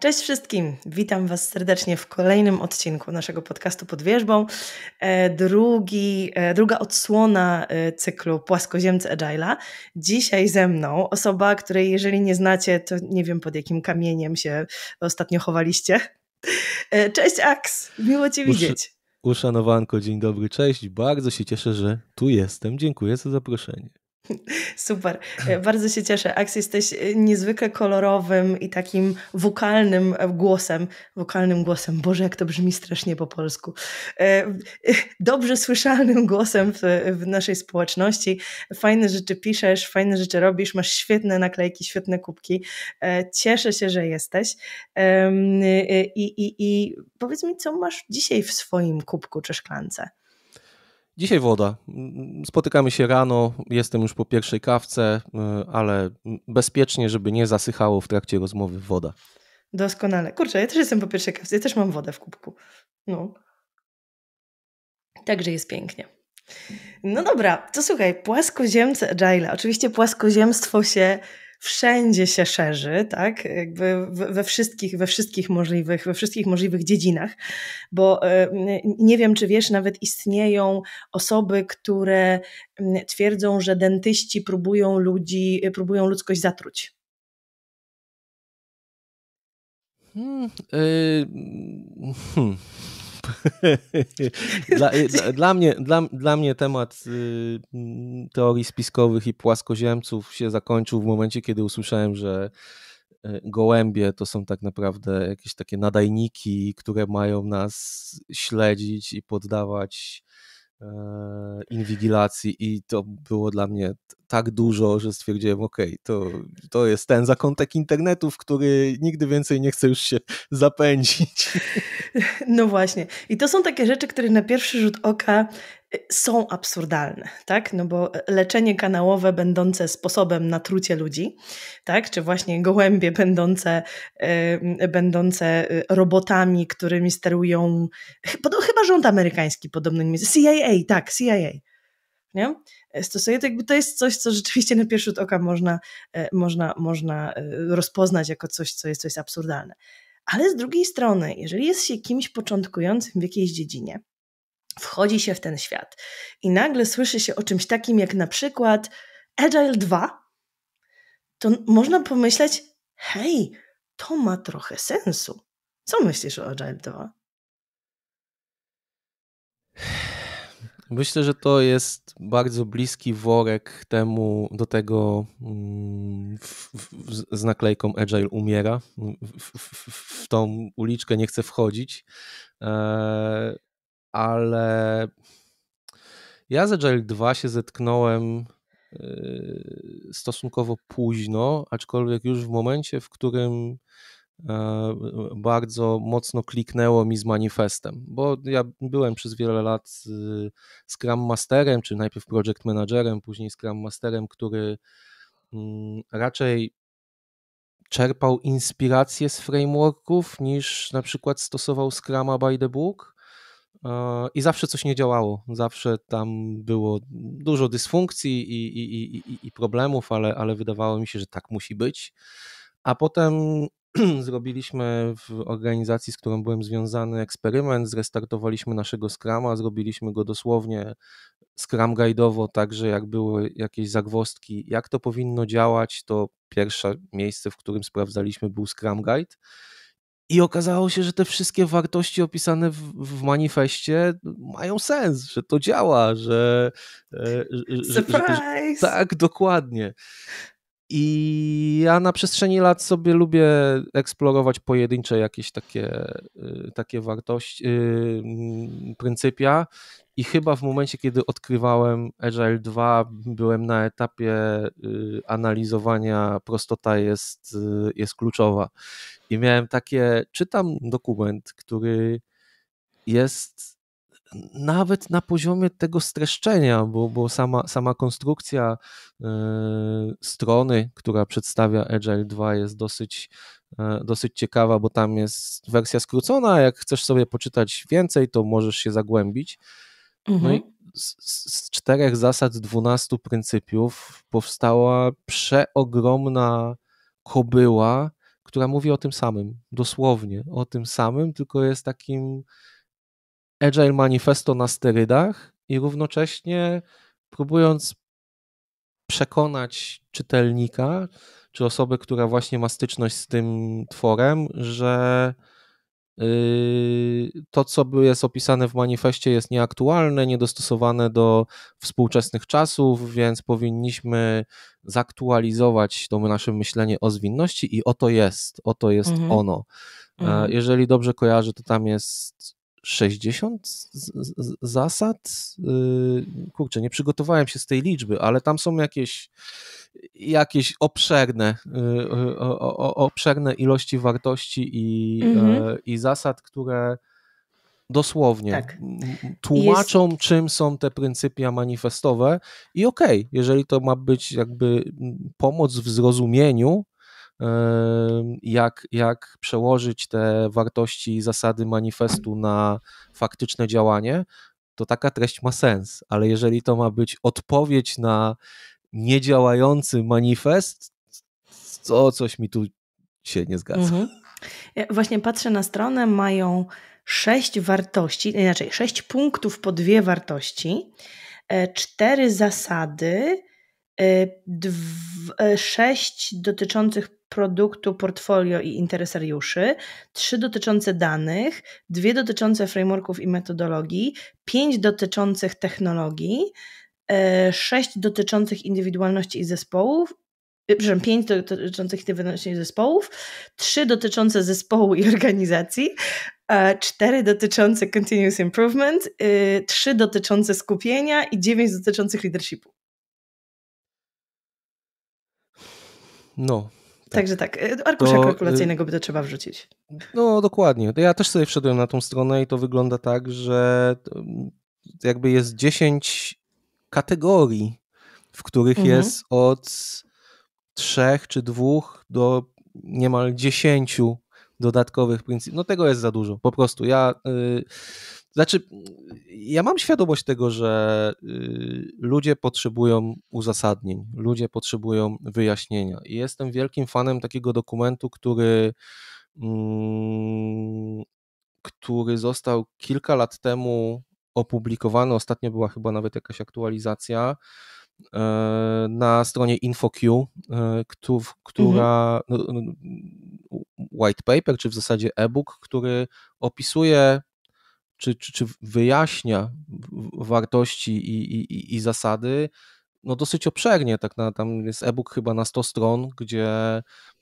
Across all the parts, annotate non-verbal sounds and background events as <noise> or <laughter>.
Cześć wszystkim, witam Was serdecznie w kolejnym odcinku naszego podcastu pod wierzbą. E, drugi, e, druga odsłona e, cyklu Płaskoziemcy Agile'a. Dzisiaj ze mną osoba, której jeżeli nie znacie, to nie wiem pod jakim kamieniem się ostatnio chowaliście. Cześć Aks, miło Cię widzieć. widzieć. Uszanowanko, dzień dobry, cześć. Bardzo się cieszę, że tu jestem. Dziękuję za zaproszenie. <laughs> Super, e, bardzo się cieszę. Aks, jesteś e, niezwykle kolorowym i takim wokalnym e, głosem. Wokalnym głosem, Boże, jak to brzmi strasznie po polsku. Dobrze słyszalnym <laughs> głosem w, w naszej społeczności. Fajne rzeczy piszesz, fajne rzeczy robisz, masz świetne naklejki, świetne kubki. Cieszę się, że jesteś. I, i, i powiedz mi, co masz dzisiaj w swoim kubku czy szklance? Dzisiaj woda. Spotykamy się rano, jestem już po pierwszej kawce, y, ale bezpiecznie, żeby nie zasychało w trakcie rozmowy woda. Doskonale. Kurczę, ja też jestem po pierwszej kawce, ja też mam wodę w kubku. No. Także jest pięknie. No dobra, to słuchaj, płaskoziemce Agile. Oczywiście płaskoziemstwo się wszędzie się szerzy, tak? Jakby we wszystkich, we wszystkich możliwych, we wszystkich możliwych dziedzinach, bo e, nie wiem, czy wiesz, nawet istnieją osoby, które twierdzą, że dentyści próbują ludzi, próbują ludzkość zatruć. Hmm, yy, hmm. <laughs> Y, dla, dla, mnie, dla, dla mnie temat y, teorii spiskowych i płaskoziemców się zakończył w momencie, kiedy usłyszałem, że y, gołębie to są tak naprawdę jakieś takie nadajniki, które mają nas śledzić i poddawać E, inwigilacji i to było dla mnie tak dużo, że stwierdziłem, ok, to, to jest ten zakątek internetu, w który nigdy więcej nie chcę już się <laughs> zapędzić. <laughs> No właśnie. I to są takie rzeczy, które na pierwszy rzut oka są absurdalne, tak? No bo e, leczenie kanałowe będące sposobem na trucie ludzi, tak? Czy właśnie gołębie będące, yy, będące e, robotami, którymi sterują chyba rząd amerykański podobno nie CIA, tak, CIA. Nie? E, stosuje to jakby to jest coś, co rzeczywiście na pierwszy rzut oka można, yy, można, można rozpoznać jako coś, co jest, co jest absurdalne. Ale z drugiej strony, jeżeli jest się kimś początkującym w jakiejś dziedzinie, wchodzi się w ten świat. I nagle słyszy się o czymś takim jak na przykład Agile 2, to można pomyśleć, hej, to ma trochę sensu. Co myślisz o Agile 2? Myślę, że to jest bardzo bliski worek temu, do tego mm, w, w, z naklejką Agile umiera. W, w, tą uliczkę nie chcę wchodzić. Eee, ale ja z Agile 2 się zetknąłem yy, stosunkowo późno, aczkolwiek już w momencie, w którym e, bardzo mocno kliknęło mi z manifestem, bo ja byłem przez wiele lat Scrum Masterem, czy najpierw Project Managerem, później Scrum Masterem, który mm, raczej czerpał inspiracje z frameworków niż na przykład stosował Scrama by the book. E, I zawsze coś nie działało, zawsze tam było dużo dysfunkcji i, i, i, i problemów, ale, ale wydawało mi się, że tak musi być. A potem <clears throat> zrobiliśmy w organizacji, z którą byłem związany, eksperyment, zrestartowaliśmy naszego skrama, zrobiliśmy go dosłownie skram guide'owo, także jak były jakieś zagwostki, jak to powinno działać, to pierwsze miejsce, w którym sprawdzaliśmy był skram guide i okazało się, że te wszystkie wartości opisane w, w manifestie mają sens, że to działa, że. Surprise! Że, że, tak, dokładnie. I ja na przestrzeni lat sobie lubię eksplorować pojedyncze jakieś takie, y, takie wartości, y, pryncypia i chyba w momencie, kiedy odkrywałem Agile 2, byłem na etapie y, analizowania, prostota jest, y, jest kluczowa. I miałem takie, czytam dokument, który jest nawet na poziomie tego streszczenia, bo, bo sama, sama konstrukcja y, strony, która przedstawia Agile 2 jest dosyć, y, dosyć ciekawa, bo tam jest wersja skrócona, jak chcesz sobie poczytać więcej, to możesz się zagłębić. Mhm. No i mhm. z, z, czterech zasad, dwunastu pryncypiów powstała przeogromna kobyła, która mówi o tym samym, dosłownie o tym samym, tylko jest takim agile manifesto na sterydach i równocześnie próbując przekonać czytelnika, czy osobę, która właśnie ma styczność z tym tworem, że Yy, to, co jest opisane w manifestie, jest nieaktualne, niedostosowane do współczesnych czasów, więc powinniśmy zaktualizować to nasze myślenie o zwinności i oto jest, oto jest mhm. ono. E, mhm. Jeżeli dobrze kojarzę, to tam jest 60 zasad? Y, kurczę, nie przygotowałem się z tej liczby, ale tam są jakieś, jakieś obszerne, y, obszerne ilości wartości i, mhm. E, i zasad, które dosłownie tak. tłumaczą, Jest... czym są te pryncypia manifestowe i okej, okay, jeżeli to ma być jakby pomoc w zrozumieniu, jak, jak przełożyć te wartości i zasady manifestu na faktyczne działanie, to taka treść ma sens, ale jeżeli to ma być odpowiedź na niedziałający manifest, to coś mi tu się nie zgadza. Mhm. Ja właśnie patrzę na stronę, mają sześć wartości, inaczej sześć punktów po dwie wartości, e, cztery zasady, e, e, sześć dotyczących produktu, portfolio i interesariuszy, trzy dotyczące danych, dwie dotyczące frameworków i metodologii, pięć dotyczących technologii, e, sześć dotyczących indywidualności i zespołów, e, przepraszam, pięć dotyczących indywidualności i zespołów, trzy dotyczące zespołu i organizacji, e, cztery dotyczące continuous improvement, trzy dotyczące skupienia i dziewięć dotyczących leadershipu. No, tak. Także tak, e, arkusza to, y, kalkulacyjnego by to trzeba wrzucić. No dokładnie. Ja też sobie wszedłem na tą stronę i to wygląda tak, że mm, jakby jest 10 kategorii, w których mhm. jest od trzech czy dwóch do niemal dziesięciu dodatkowych pryncypiów. No tego jest za dużo, po prostu. Ja y, znaczy, ja mam świadomość tego, że y, ludzie potrzebują uzasadnień, ludzie potrzebują wyjaśnienia. I jestem wielkim fanem takiego dokumentu, który. Mm, który został kilka lat temu opublikowany, ostatnio była chyba nawet jakaś aktualizacja e, na stronie InfoQ, e, która mhm. No, no, no, white paper, czy w zasadzie e-book, który opisuje czy, czy, czy wyjaśnia wartości i, i, i zasady, no dosyć obszernie, tak na, tam jest e-book chyba na 100 stron, gdzie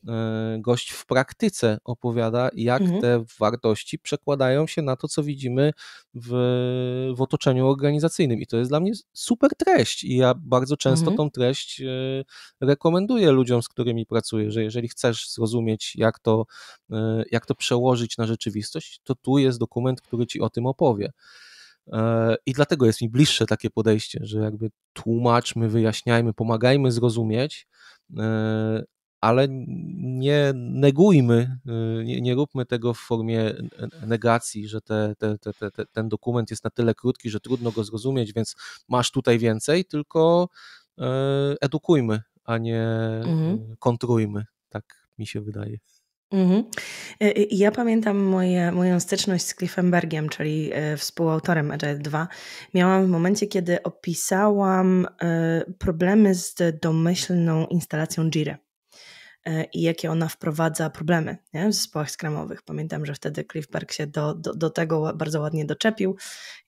e, gość w praktyce opowiada, jak mhm. te wartości przekładają się na to, co widzimy w, w otoczeniu organizacyjnym. I to jest dla mnie super treść. I ja bardzo często mhm. tą treść e, rekomenduję ludziom, z którymi pracuję, że jeżeli chcesz zrozumieć, jak to, e, jak to przełożyć na rzeczywistość, to tu jest dokument, który ci o tym opowie. E, I dlatego jest mi bliższe takie podejście, że jakby tłumaczmy, wyjaśniajmy, pomagajmy zrozumieć, e, ale nie negujmy, e, nie, nie róbmy tego w formie negacji, że te, te, te, ten dokument jest na tyle krótki, że trudno go zrozumieć, więc masz tutaj więcej, tylko edukujmy, a nie mhm. kontrujmy. Tak mi się wydaje. Mhm. Y, y, ja pamiętam moje, moją styczność z Cliffenbergiem, czyli e, współautorem Agile 2. Miałam w momencie, kiedy opisałam e, problemy z domyślną instalacją Jira e, i jakie ona wprowadza problemy nie? w zespołach skramowych. Pamiętam, że wtedy Berg się do, do, do, tego bardzo ładnie doczepił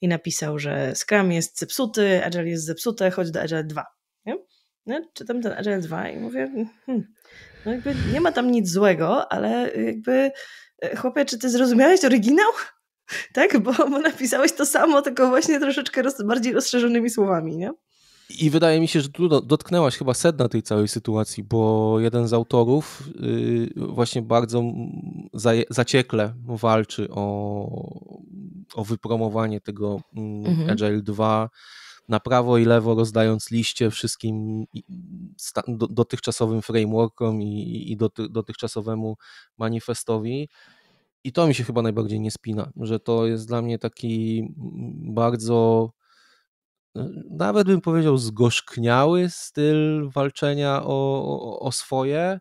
i napisał, że skram jest zepsuty, Agile jest zepsute, chodź do Agile 2. Nie? No, czytam ten Agile 2 i mówię, hmm, hmm no jakby nie ma tam nic złego, ale jakby e, chłopie, czy ty zrozumiałeś oryginał? <laughs> Tak, bo, bo napisałeś to samo, tylko właśnie troszeczkę roz, bardziej rozszerzonymi słowami, nie? I wydaje mi się, że tu dotknęłaś chyba sedna tej całej sytuacji, bo jeden z autorów y, właśnie bardzo zaciekle walczy o, o wypromowanie tego mm, mhm. Agile 2 na prawo i lewo, rozdając liście wszystkim dotychczasowym frameworkom i, i dotychczasowemu manifestowi. I to mi się chyba najbardziej nie spina, że to jest dla mnie taki mm, bardzo, y, nawet bym powiedział, zgorzkniały styl walczenia o, o, o swoje.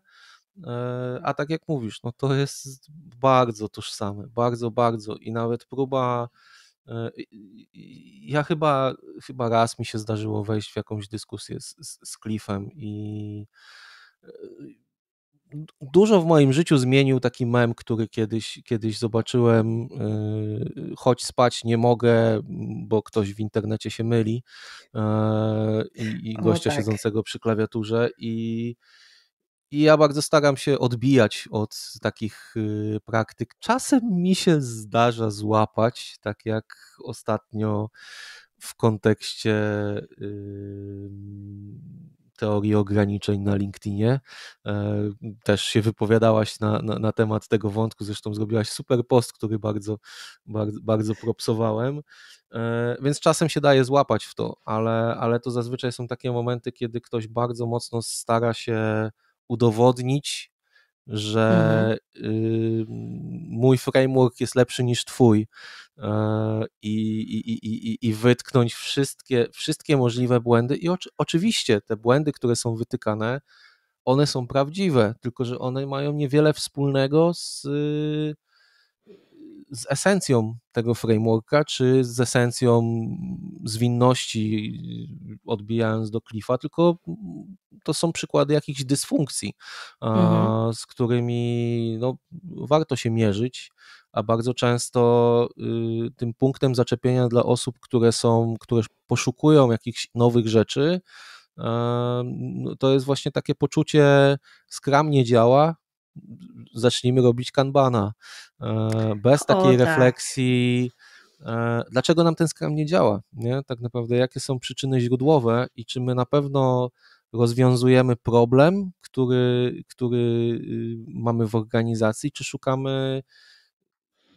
E, a tak jak mówisz, no to jest bardzo tożsame, bardzo, bardzo. I nawet próba E, ja chyba, chyba raz mi się zdarzyło wejść w jakąś dyskusję z, z, z Cliffem i e, dużo w moim życiu zmienił taki mem, który kiedyś, kiedyś zobaczyłem. E, Chodź spać, nie mogę, bo ktoś w internecie się myli. I, i gościa no tak. siedzącego przy klawiaturze. I i ja bardzo staram się odbijać od takich y, praktyk. Czasem mi się zdarza złapać, tak jak ostatnio w kontekście teorii ograniczeń na LinkedInie. E, też się wypowiadałaś na, na, na, temat tego wątku, zresztą zrobiłaś super post, który bardzo, bardzo, bardzo propsowałem. E, więc czasem się daje złapać w to, ale, ale to zazwyczaj są takie momenty, kiedy ktoś bardzo mocno stara się udowodnić, że mhm. y, mój framework jest lepszy niż twój e, i, wytknąć wszystkie, wszystkie możliwe błędy. I oczy, oczywiście te błędy, które są wytykane, one są prawdziwe, tylko że one mają niewiele wspólnego z z esencją tego frameworka, czy z esencją zwinności, odbijając do klifa, tylko to są przykłady jakichś dysfunkcji, mhm. z którymi no, warto się mierzyć, a bardzo często y, tym punktem zaczepienia dla osób, które są, które poszukują jakichś nowych rzeczy, y, to jest właśnie takie poczucie skram nie działa, zacznijmy robić kanbana. E, bez takiej o, tak. refleksji, e, dlaczego nam ten skram nie działa, nie? tak naprawdę, jakie są przyczyny źródłowe i czy my na pewno rozwiązujemy problem, który, który y, mamy w organizacji, czy szukamy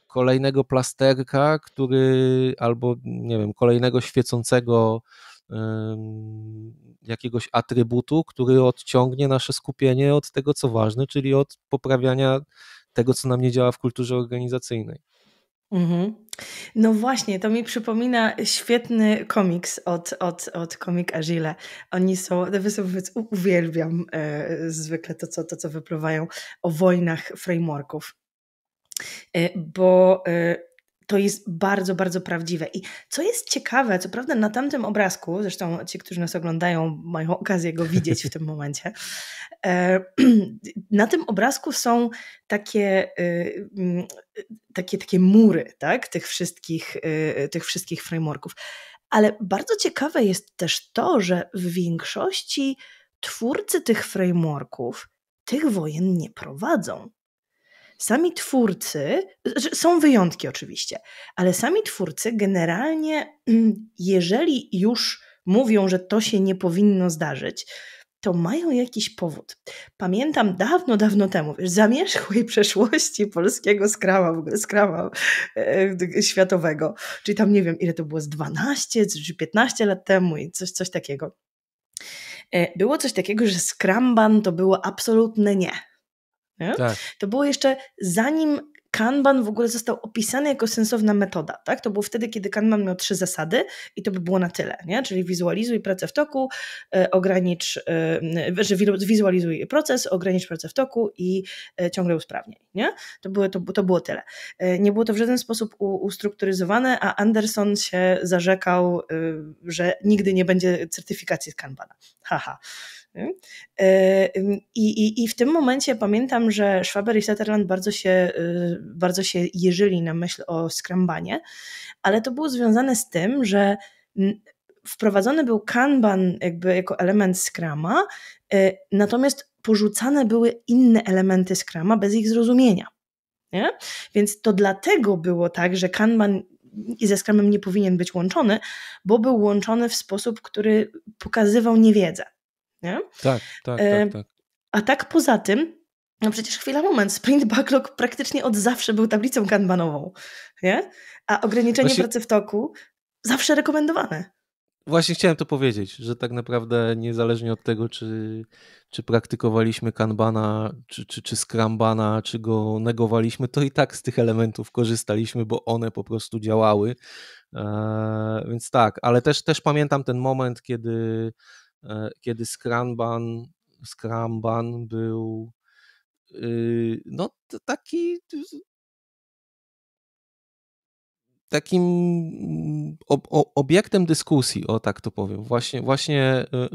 kolejnego plasterka, który albo nie wiem, kolejnego świecącego jakiegoś atrybutu, który odciągnie nasze skupienie od tego, co ważne, czyli od poprawiania tego, co nam nie działa w kulturze organizacyjnej. Mm-hmm. No właśnie, to mi przypomina świetny komiks od, od, od Comic Agile. Oni są, nawiasem mówiąc, uwielbiam e, zwykle to co, to, co wypływają o wojnach frameworków. E, bo e, to jest bardzo, bardzo prawdziwe. I co jest ciekawe, co prawda na tamtym obrazku, zresztą ci, którzy nas oglądają, mają okazję go widzieć w tym momencie, e, <clears throat> na tym obrazku są takie, y, y, takie, takie mury tak? tych, wszystkich, y, tych wszystkich frameworków. Ale bardzo ciekawe jest też to, że w większości twórcy tych frameworków tych wojen nie prowadzą sami twórcy, są wyjątki oczywiście, ale sami twórcy generalnie, mm, jeżeli już mówią, że to się nie powinno zdarzyć, to mają jakiś powód. Pamiętam dawno, dawno temu, wiesz, zamierzchłej przeszłości polskiego skrawa, w ogóle skrawa e, światowego, czyli tam nie wiem, ile to było, z 12 czy 15 lat temu i coś, coś takiego. E, było coś takiego, że skramban to było absolutne nie tak. To było jeszcze zanim Kanban w ogóle został opisany jako sensowna metoda. Tak? To było wtedy, kiedy Kanban miał trzy zasady i to by było na tyle. Nie? Czyli wizualizuj pracę w toku, e, ogranicz, e, że wizualizuj proces, ogranicz pracę w toku i e, ciągle usprawnij. Nie? To, było, to, to było tyle. nie było to w żaden sposób u, ustrukturyzowane, a Anderson się zarzekał, że nigdy nie będzie certyfikacji z Kanbana. Haha. Ha. E, I, i, I w tym momencie pamiętam, że Schwaber i Sutherland bardzo się, y, bardzo się jeżyli na myśl o skrambanie, ale to było związane z tym, że wprowadzony był kanban jakby jako element skrama, y, natomiast porzucane były inne elementy skrama bez ich zrozumienia. Nie? Więc to dlatego było tak, że kanban ze skramem nie powinien być łączony, bo był łączony w sposób, który pokazywał niewiedzę. Nie? Tak, tak, e, tak, tak. A tak poza tym, no przecież chwila, moment, sprint backlog praktycznie od zawsze był tablicą kanbanową, nie? A ograniczenie Właśnie... pracy w toku zawsze rekomendowane. Właśnie chciałem to powiedzieć, że tak naprawdę niezależnie od tego, czy, czy praktykowaliśmy kanbana, czy, czy, czy scrambana, czy go negowaliśmy, to i tak z tych elementów korzystaliśmy, bo one po prostu działały. Eee, więc tak, ale też, też pamiętam ten moment, kiedy E, kiedy Scrumban, Scrumban był y, no taki takim mm, obiektem dyskusji, o tak to powiem. Właśnie, właśnie, y, y,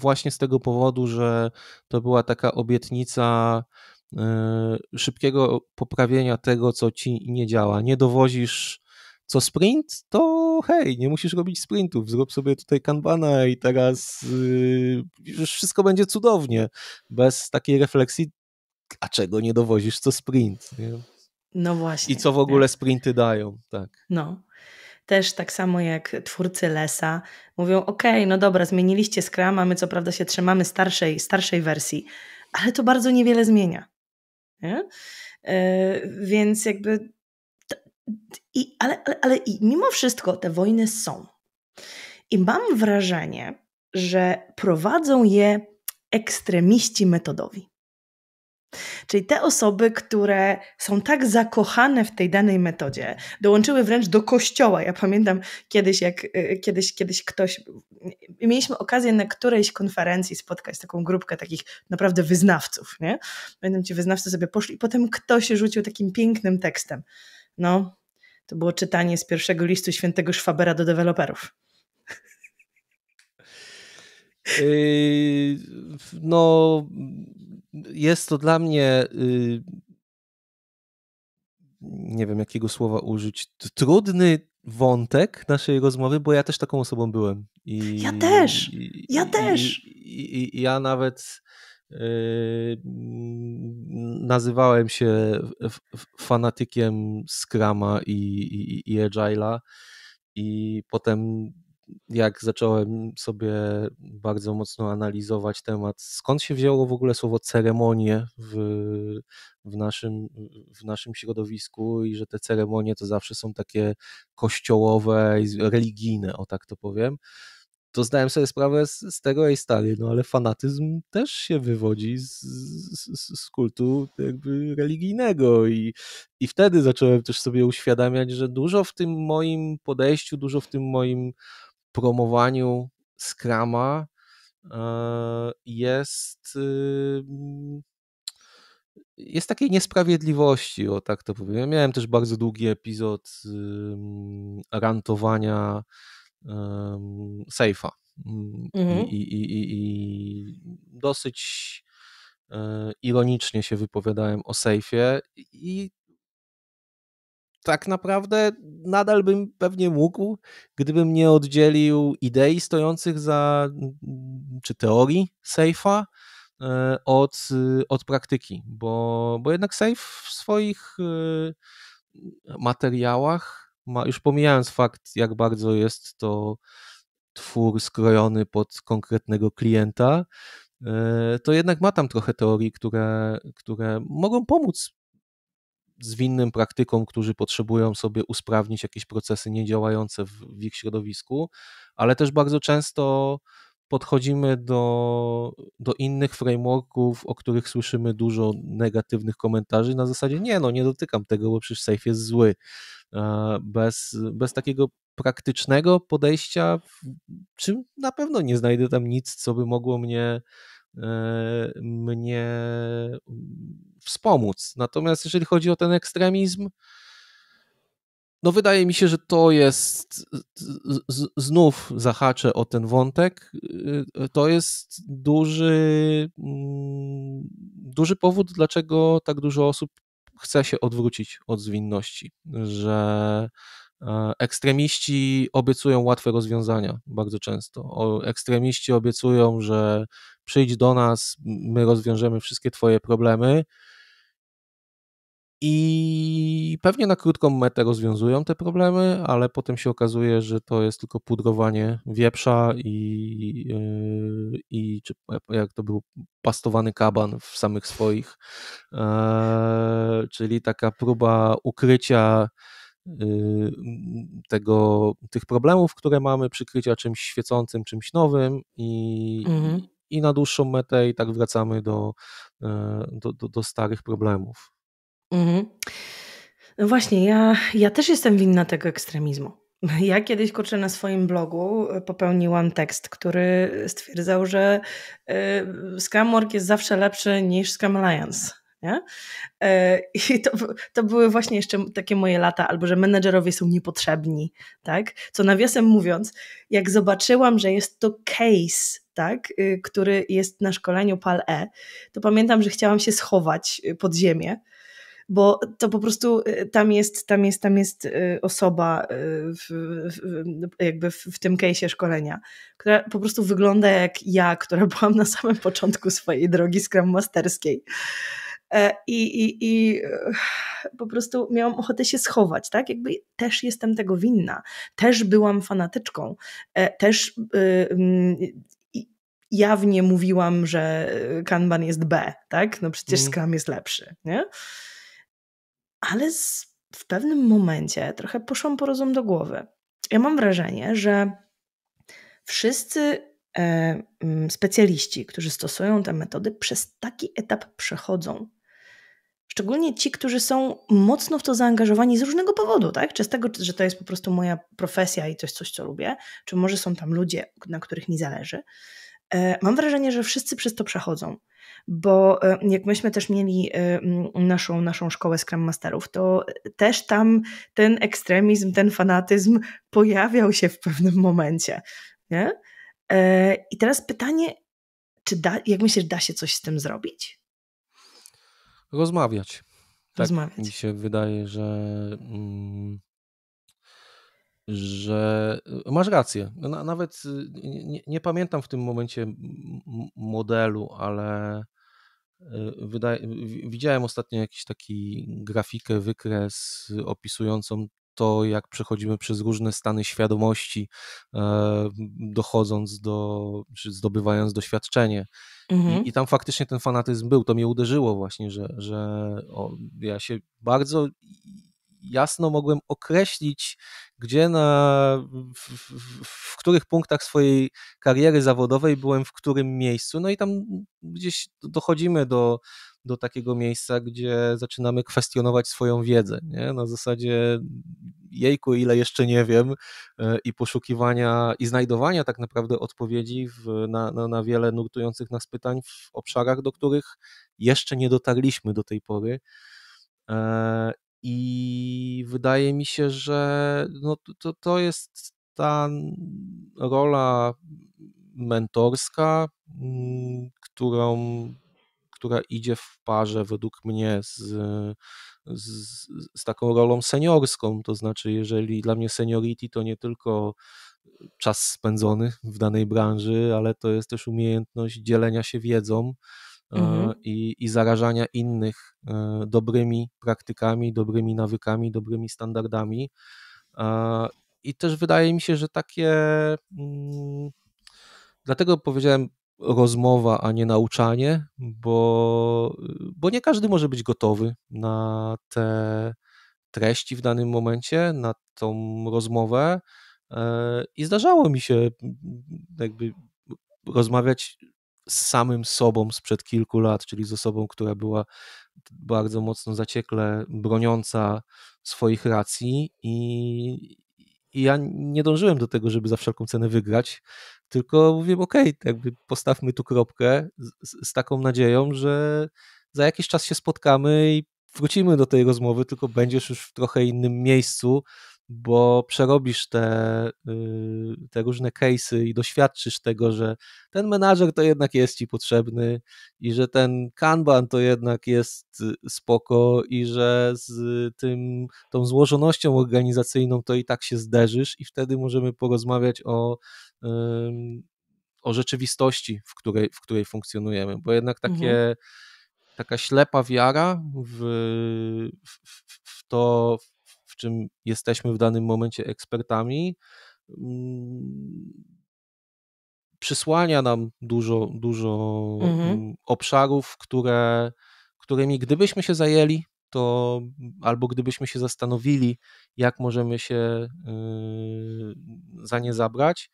właśnie z tego powodu, że to była taka obietnica szybkiego poprawienia tego, co ci nie działa. Nie dowozisz co sprint, to hej, nie musisz robić sprintów, zrób sobie tutaj kanbana i teraz yy, wszystko będzie cudownie. Bez takiej refleksji, a czego nie dowozisz, co sprint. Nie? No właśnie. I co w ogóle tak. sprinty dają, tak. No, też tak samo jak twórcy Lesa, mówią: OK, no dobra, zmieniliście Scrama, my co prawda się trzymamy starszej, starszej wersji, ale to bardzo niewiele zmienia. Nie? Yy, więc jakby i, ale, ale, ale i mimo wszystko te wojny są. I mam wrażenie, że prowadzą je ekstremiści metodowi. Czyli te osoby, które są tak zakochane w tej danej metodzie, dołączyły wręcz do kościoła. Ja pamiętam kiedyś, jak y, kiedyś, kiedyś ktoś. Y, mieliśmy okazję na którejś konferencji spotkać taką grupkę takich naprawdę wyznawców. Nie? Pamiętam, ci wyznawcy sobie poszli i potem ktoś rzucił takim pięknym tekstem. No, to było czytanie z pierwszego listu świętego Szwabera do deweloperów. Yy, no, jest to dla mnie. Yy, nie wiem, jakiego słowa użyć. Trudny wątek naszej rozmowy, bo ja też taką osobą byłem. I, ja też! I, ja i, też! I, ja nawet Yy, nazywałem się fanatykiem Scrama i, i, i Agile'a i potem jak zacząłem sobie bardzo mocno analizować temat, skąd się wzięło w ogóle słowo ceremonie w, w, naszym, w naszym środowisku i że te ceremonie to zawsze są takie kościołowe, religijne, o tak to powiem, to zdałem sobie sprawę z, z tego, i stary, no ale fanatyzm też się wywodzi z, z, z kultu jakby religijnego i, i wtedy zacząłem też sobie uświadamiać, że dużo w tym moim podejściu, dużo w tym moim promowaniu skrama e, jest y, jest takiej niesprawiedliwości, o tak to powiem. Ja miałem też bardzo długi epizod rantowania Seifa mm, Mhm. I, i, i, I, dosyć e, ironicznie się wypowiadałem o sejfie i tak naprawdę nadal bym pewnie mógł, gdybym nie oddzielił idei stojących za, czy teorii sejfa e, od, od praktyki, bo, bo jednak sejf w swoich e, materiałach ma, już pomijając fakt, jak bardzo jest to twór skrojony pod konkretnego klienta, e, to jednak ma tam trochę teorii, które, które mogą pomóc zwinnym praktykom, którzy potrzebują sobie usprawnić jakieś procesy niedziałające w, w ich środowisku, ale też bardzo często podchodzimy do, do innych frameworków, o których słyszymy dużo negatywnych komentarzy na zasadzie nie, no nie dotykam tego, bo przecież safe jest zły. E, bez, bez takiego praktycznego podejścia, czym na pewno nie znajdę tam nic, co by mogło mnie e, mnie wspomóc. Natomiast jeżeli chodzi o ten ekstremizm, no wydaje mi się, że to jest, znów zahaczę o ten wątek, y, to jest duży, mm, duży powód, dlaczego tak dużo osób chce się odwrócić od zwinności, że e, ekstremiści obiecują łatwe rozwiązania bardzo często. Ekstremiści obiecują, że przyjdź do nas, my rozwiążemy wszystkie twoje problemy, i pewnie na krótką metę rozwiązują te problemy, ale potem się okazuje, że to jest tylko pudrowanie wieprza i, yy, i czy, jak to był pastowany kaban w samych swoich, eee, czyli taka próba ukrycia yy, tego, tych problemów, które mamy, przykrycia czymś świecącym, czymś nowym i, mhm. i na dłuższą metę i tak wracamy do, e, do, do, do starych problemów. Mhm. No właśnie, ja, ja też jestem winna tego ekstremizmu. Ja kiedyś kurczę na swoim blogu e, popełniłam tekst, który stwierdzał, że y, e, Scamwork jest zawsze lepszy niż Scam Alliance. Nie? E, I to, to były właśnie jeszcze takie moje lata, albo że menedżerowie są niepotrzebni, tak? Co nawiasem mówiąc, jak zobaczyłam, że jest to case, tak, y, który jest na szkoleniu PAL-E, to pamiętam, że chciałam się schować y, pod ziemię, bo to po prostu y, tam jest, tam jest, tam jest y, osoba y, w, w, jakby w, w tym case'ie szkolenia, która po prostu wygląda jak ja, która byłam na samym <laughs> początku swojej drogi Scrum Masterskiej. E, I, i, I po prostu miałam ochotę się schować, tak? Jakby też jestem tego winna, też byłam fanatyczką, e, też mm, jawnie mówiłam, że Kanban jest B, tak? No przecież mhm. Scrum jest lepszy, nie? ale z, w pewnym momencie trochę poszłam po rozum do głowy. Ja mam wrażenie, że wszyscy e, mm, specjaliści, którzy stosują te metody, przez taki etap przechodzą. Szczególnie ci, którzy są mocno w to zaangażowani z różnego powodu, tak? Czy z tego, że to jest po prostu moja profesja i to jest coś, co lubię, czy może są tam ludzie, na których mi zależy. E, mam wrażenie, że wszyscy przez to przechodzą bo e, jak myśmy też mieli e, naszą, naszą szkołę Scrum Masterów, to też tam ten ekstremizm, ten fanatyzm pojawiał się w pewnym momencie. Nie? E, I teraz pytanie, czy da, jak myślisz, da się coś z tym zrobić? Rozmawiać. Tak Rozmawiać. Mi się wydaje, że mm, że e, masz rację. No, na, nawet y, nie, nie, pamiętam w tym momencie modelu, ale e, wydaje, widziałem ostatnio jakiś taki grafikę, wykres opisującą to, jak przechodzimy przez różne stany świadomości, e, dochodząc do, czy zdobywając doświadczenie. Mhm. I, I, tam faktycznie ten fanatyzm był. To mnie uderzyło właśnie, że, że o, ja się bardzo jasno mogłem określić, gdzie na, w, w, w, których punktach swojej kariery zawodowej byłem w którym miejscu. No i tam gdzieś dochodzimy do, do takiego miejsca, gdzie zaczynamy kwestionować swoją wiedzę. Nie? Na zasadzie jejku, ile jeszcze nie wiem, e, i poszukiwania i znajdowania tak naprawdę odpowiedzi w, na, na, na wiele nurtujących nas pytań w obszarach, do których jeszcze nie dotarliśmy do tej pory. E, i wydaje mi się, że no to, to jest ta rola mentorska, mm, którą, która idzie w parze według mnie z, z, z taką rolą seniorską. To znaczy, jeżeli dla mnie seniority to nie tylko czas spędzony w danej branży, ale to jest też umiejętność dzielenia się wiedzą E, mhm. i, i zarażania innych e, dobrymi praktykami, dobrymi nawykami, dobrymi standardami. E, I też wydaje mi się, że takie. Mm, dlatego powiedziałem rozmowa, a nie nauczanie, bo, bo nie każdy może być gotowy na te treści w danym momencie, na tą rozmowę. I zdarzało mi się jakby rozmawiać z samym sobą sprzed kilku lat, czyli z osobą, która była bardzo mocno zaciekle broniąca swoich racji i, i ja nie dążyłem do tego, żeby za wszelką cenę wygrać, tylko mówię, ok, jakby postawmy tu kropkę z, z taką nadzieją, że za jakiś czas się spotkamy i wrócimy do tej rozmowy, tylko będziesz już w trochę innym miejscu, bo przerobisz te, y, te różne case'y i doświadczysz tego, że ten menadżer to jednak jest ci potrzebny i że ten kanban to jednak jest y, spoko i że z tym, tą złożonością organizacyjną to i tak się zderzysz i wtedy możemy porozmawiać o o rzeczywistości, w której, w której funkcjonujemy, bo jednak takie mhm taka ślepa wiara w, w, w, to, czym jesteśmy w danym momencie ekspertami, mm, przysłania nam dużo, dużo mhm. Mm, obszarów, które, którymi gdybyśmy się zajęli, to albo gdybyśmy się zastanowili, jak możemy się yy, za nie zabrać,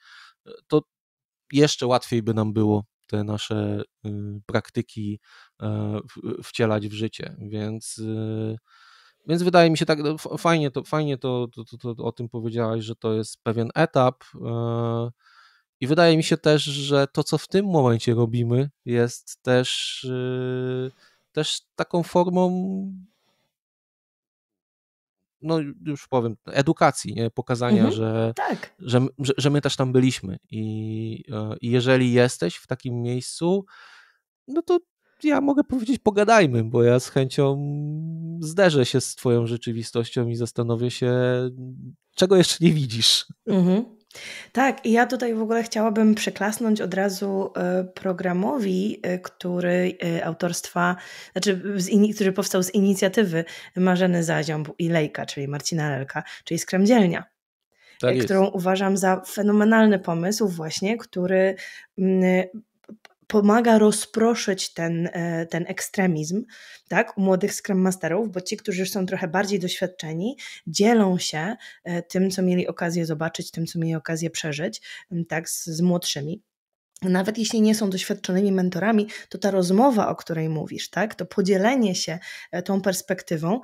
to jeszcze łatwiej by nam było te nasze yy, praktyki e, wcielać w życie. Więc yy, więc wydaje mi się tak, no, fajnie, to, fajnie to, to, to, to o tym powiedziałaś, że to jest pewien etap. E, I wydaje mi się też, że to, co w tym momencie robimy, jest też, e, też taką formą no już powiem, edukacji, nie? pokazania, mhm, że, tak. że, że, że, my też tam byliśmy. I, e, I jeżeli jesteś w takim miejscu, no to ja mogę powiedzieć, pogadajmy, bo ja z chęcią zderzę się z Twoją rzeczywistością i zastanowię się, czego jeszcze nie widzisz. Mhm. Tak, i ja tutaj w ogóle chciałabym przeklasnąć od razu e, programowi, e, który e, autorstwa, znaczy, który powstał z inicjatywy Marzeny Zaziąb i Lejka, czyli Marcina Lelka, czyli Skremdzielnia. Tak którą jest. uważam za fenomenalny pomysł, właśnie, który mm, pomaga rozproszyć ten, e, ten ekstremizm tak, u młodych Scrum Masterów, bo ci, którzy są trochę bardziej doświadczeni, dzielą się e, tym, co mieli okazję zobaczyć, tym, co mieli okazję przeżyć tak, z, z młodszymi nawet jeśli nie są doświadczonymi mentorami, to ta rozmowa, o której mówisz, tak, to podzielenie się e, tą perspektywą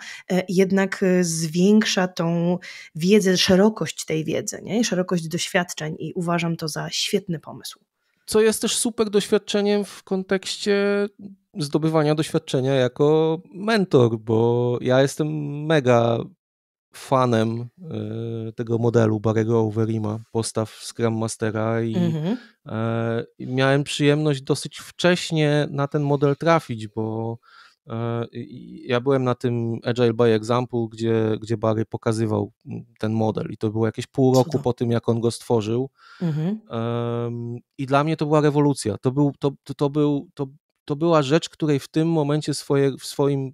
jednak zwiększa tą wiedzę, szerokość tej wiedzy, nie? szerokość doświadczeń i uważam to za świetny pomysł co jest też super doświadczeniem w kontekście zdobywania doświadczenia jako mentor, bo ja jestem mega fanem e, tego modelu Barego Overima, postaw Scrum Mastera mhm. e, i miałem przyjemność dosyć wcześnie na ten model trafić, bo E, ja byłem na tym Agile by Example, gdzie, gdzie Barry pokazywał ten model i to było jakieś pół roku po tym, jak on go stworzył. Mhm. I dla mnie to była rewolucja. To, był, to, to, był, to, to była rzecz, której w tym momencie swoje, w swoim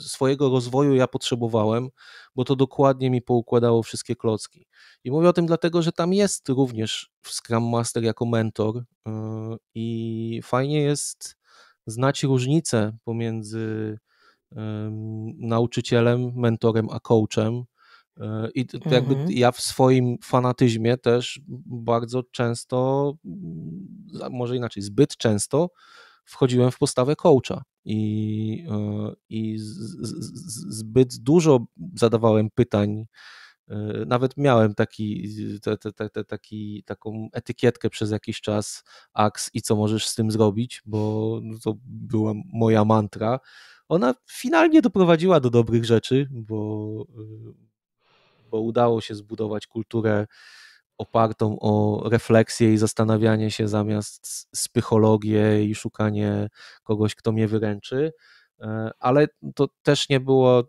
swojego rozwoju ja potrzebowałem, bo to dokładnie mi poukładało wszystkie klocki. I mówię o tym dlatego, że tam jest również Scrum Master jako mentor e, i fajnie jest znać różnicę pomiędzy nauczycielem, mentorem a coachem. E, I jakby mhm. ja w swoim fanatyzmie też bardzo często, może inaczej, zbyt często wchodziłem w postawę coacha i, e, i z, z, zbyt dużo zadawałem pytań E, nawet miałem taki, te, te, te, taki, taką etykietkę przez jakiś czas, aks i co możesz z tym zrobić, bo no, to była moja mantra. Ona finalnie doprowadziła do dobrych rzeczy, bo, e, bo udało się zbudować kulturę opartą o refleksję i zastanawianie się zamiast psychologię i szukanie kogoś, kto mnie wyręczy E, ale to też nie było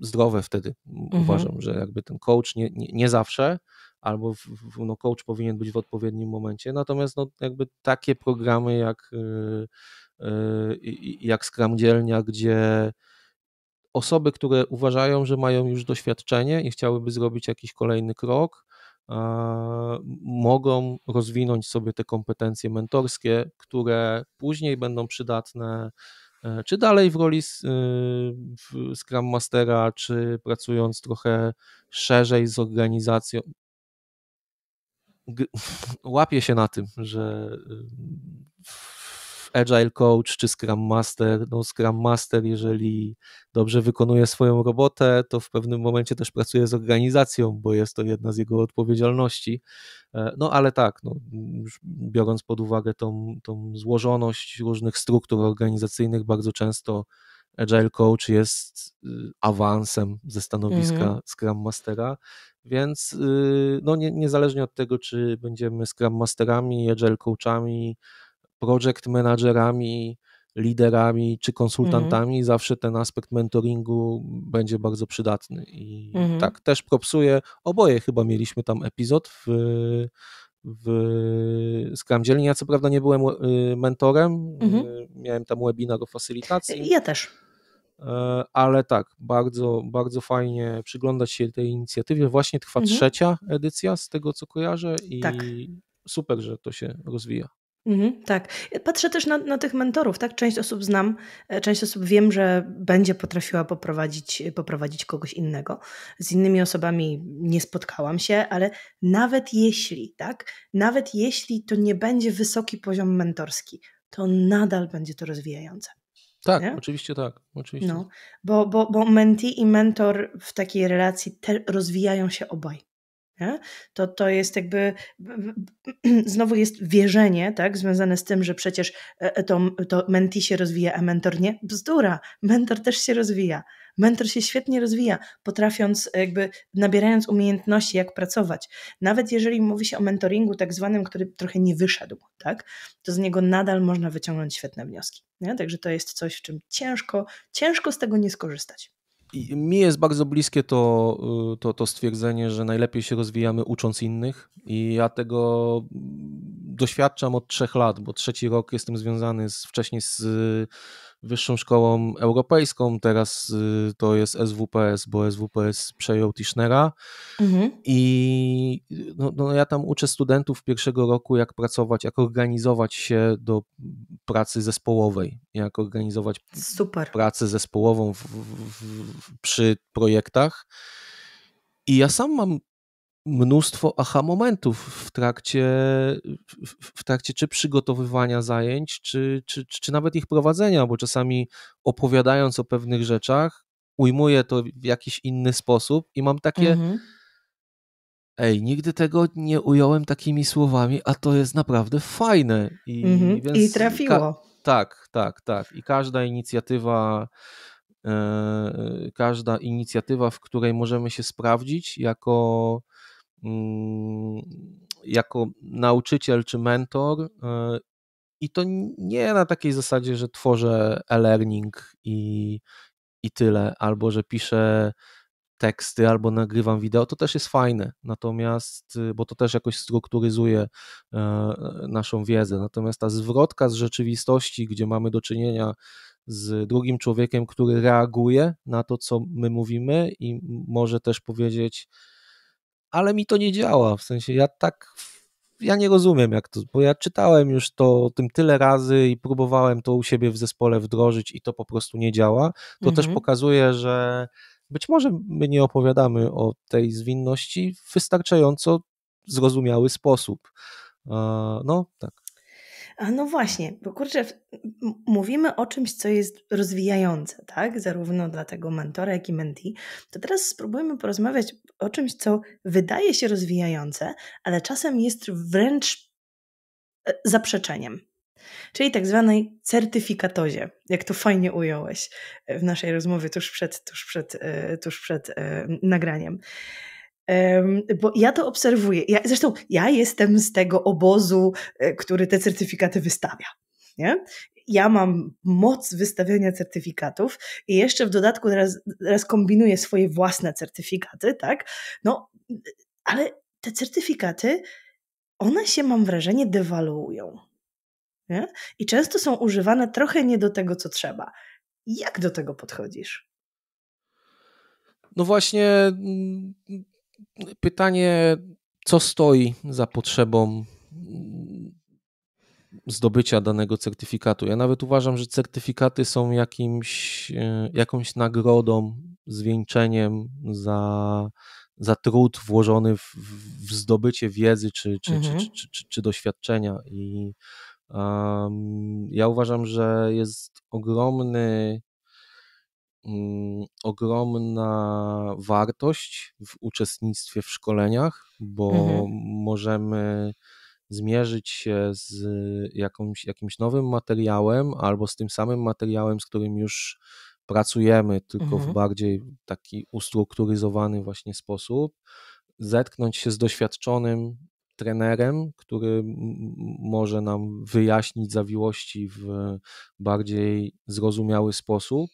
zdrowe wtedy. Mhm. Uważam, że jakby ten coach nie, nie, nie zawsze, albo w, no coach powinien być w odpowiednim momencie, natomiast no jakby takie programy jak, y, y, jak Dzielnia, gdzie osoby, które uważają, że mają już doświadczenie i chciałyby zrobić jakiś kolejny krok, mogą rozwinąć sobie te kompetencje mentorskie, które później będą przydatne E, czy dalej w roli y, Scrum Mastera, czy pracując trochę szerzej z organizacją. <laughs> Łapię się na tym, że y, agile coach czy scrum master. No, scrum master, jeżeli dobrze wykonuje swoją robotę, to w pewnym momencie też pracuje z organizacją, bo jest to jedna z jego odpowiedzialności. E, no ale tak, no, biorąc pod uwagę tą, tą złożoność różnych struktur organizacyjnych, bardzo często Agile Coach jest y, awansem ze stanowiska mhm. Scrum Mastera, więc y, no, nie, niezależnie od tego, czy będziemy Scrum Masterami, Agile Coachami, project managerami, liderami czy mhm. konsultantami, mhm. zawsze ten aspekt mentoringu będzie bardzo przydatny. I mhm. tak też propsuję. Oboje chyba mieliśmy tam epizod w, w Scrum Dzielni. Ja co prawda nie byłem y, mentorem, y, mhm. miałem tam webinar o facylitacji. Ja też. E, ale tak, bardzo, bardzo fajnie przyglądać się tej inicjatywie. Właśnie trwa mhm. trzecia edycja, z tego co kojarzę, i tak. super, że to się rozwija. Mhm, tak. Patrzę też na, na, tych mentorów, tak? Część osób znam, e, część osób wiem, że będzie potrafiła poprowadzić, e, poprowadzić kogoś innego. Z innymi osobami nie spotkałam się, ale nawet jeśli, tak? Nawet jeśli to nie będzie wysoki poziom mentorski, to nadal będzie to rozwijające. Tak, nie? oczywiście tak. Oczywiście. No, bo, bo, bo mentee i mentor w takiej relacji te rozwijają się obaj. Nie? To, to jest jakby, <clears throat> znowu jest wierzenie tak, związane z tym, że przecież e, e, to, to menti się rozwija, a mentor nie. Bzdura, mentor też się rozwija. Mentor się świetnie rozwija, potrafiąc, e, jakby nabierając umiejętności, jak pracować. Nawet jeżeli mówi się o mentoringu tak zwanym, który trochę nie wyszedł, tak, to z niego nadal można wyciągnąć świetne wnioski. Nie? Także to jest coś, w czym ciężko, ciężko z tego nie skorzystać mi jest bardzo bliskie to, y, to, to stwierdzenie, że najlepiej się rozwijamy ucząc innych i ja tego doświadczam od trzech lat, bo trzeci rok jestem związany z, wcześniej z y, Wyższą Szkołą Europejską, teraz y, to jest SWPS, bo SWPS przejął Tischnera mhm. i y, no, no, ja tam uczę studentów pierwszego roku, jak pracować, jak organizować się do pracy zespołowej, jak organizować Super. pracę zespołową w, w, w, przy projektach. I ja sam mam mnóstwo aha momentów w trakcie, w trakcie czy przygotowywania zajęć, czy, czy, czy nawet ich prowadzenia, bo czasami opowiadając o pewnych rzeczach, ujmuję to w jakiś inny sposób i mam takie. Mhm. Ej, nigdy tego nie ująłem takimi słowami, a to jest naprawdę fajne. I, mhm. więc I trafiło. tak, tak, tak. I każda inicjatywa e, każda inicjatywa, w której możemy się sprawdzić jako Mm, jako nauczyciel czy mentor. E, I to nie na takiej zasadzie, że tworzę e-learning i, i tyle, albo że piszę teksty, albo nagrywam wideo, to też jest fajne, natomiast, y, bo to też jakoś strukturyzuje e, naszą wiedzę. Natomiast ta zwrotka z rzeczywistości, gdzie mamy do czynienia z drugim człowiekiem, który reaguje na to, co my mówimy i może też powiedzieć, ale mi to nie działa. W sensie ja tak ja nie rozumiem jak to, bo ja czytałem już to tym tyle razy i próbowałem to u siebie w zespole wdrożyć i to po prostu nie działa. To też mhm. pokazuje, że być może my nie opowiadamy o tej zwinności w wystarczająco zrozumiały sposób. No tak. A no właśnie, bo kurczę, mówimy o czymś, co jest rozwijające, tak? Zarówno dla tego mentora, jak i mentee. To teraz spróbujmy porozmawiać o czymś, co wydaje się rozwijające, ale czasem jest wręcz e, zaprzeczeniem. Czyli tak zwanej certyfikatozie, jak to fajnie ująłeś e, w naszej rozmowie tuż przed, tuż przed, e, tuż przed nagraniem bo ja to obserwuję. Ja, zresztą ja jestem z tego obozu, e, który te certyfikaty wystawia. Nie? ja mam moc wystawiania certyfikatów i jeszcze w dodatku teraz, teraz kombinuję swoje własne certyfikaty, tak? No, ale te certyfikaty, one się, mam wrażenie, dewaluują. Nie? I często są używane trochę nie do tego, co trzeba. Jak do tego podchodzisz? No właśnie, mm, Pytanie, co stoi za potrzebą zdobycia danego certyfikatu? Ja nawet uważam, że certyfikaty są jakimś, e, jakąś nagrodą, zwieńczeniem za, za trud włożony w, w zdobycie wiedzy czy, czy, mhm. czy, czy, czy, czy doświadczenia. I um, ja uważam, że jest ogromny Mm, ogromna wartość w uczestnictwie w szkoleniach, bo mhm. możemy zmierzyć się z jakąś, jakimś nowym materiałem albo z tym samym materiałem, z którym już pracujemy, tylko mhm. w bardziej taki ustrukturyzowany właśnie sposób, zetknąć się z doświadczonym trenerem, który może nam wyjaśnić zawiłości w bardziej zrozumiały sposób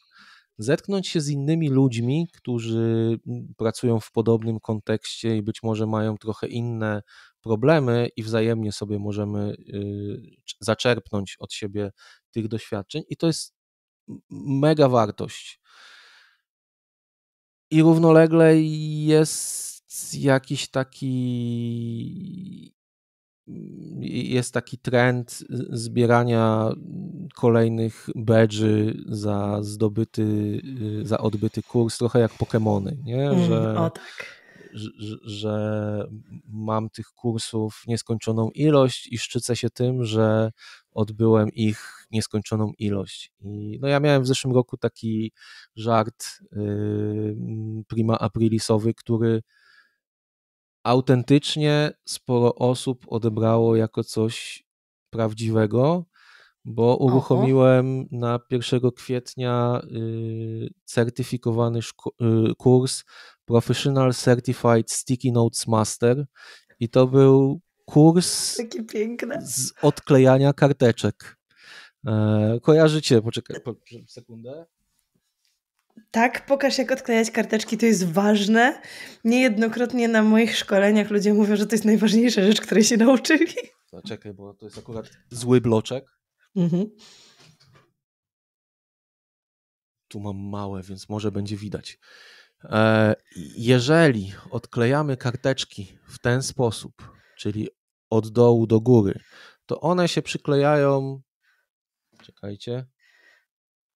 zetknąć się z innymi ludźmi, którzy mm, pracują w podobnym kontekście i być może mają trochę inne problemy i wzajemnie sobie możemy y, zaczerpnąć od siebie tych doświadczeń i to jest mega wartość. I równolegle jest jakiś taki jest taki trend zbierania kolejnych badży za zdobyty, y, za odbyty kurs, trochę jak Pokémony, nie? Mm, że, o tak. Że, że mam tych kursów nieskończoną ilość i szczycę się tym, że odbyłem ich nieskończoną ilość. I no ja miałem w zeszłym roku taki żart yy, prima aprilisowy, który autentycznie sporo osób odebrało jako coś prawdziwego, bo uruchomiłem Aha. na 1 kwietnia y, certyfikowany y, kurs Professional Certified Sticky Notes Master i to był kurs z odklejania karteczek. E, kojarzycie, poczekaj po, sekundę. Tak, pokaż jak odklejać karteczki, to jest ważne. Niejednokrotnie na moich szkoleniach ludzie mówią, że to jest najważniejsza rzecz, której się nauczyli. Zaczekaj, no, bo to jest akurat zły bloczek. Mhm. Tu mam małe, więc może będzie widać. E, jeżeli odklejamy karteczki w ten sposób, czyli od dołu do góry, to one się przyklejają. Czekajcie,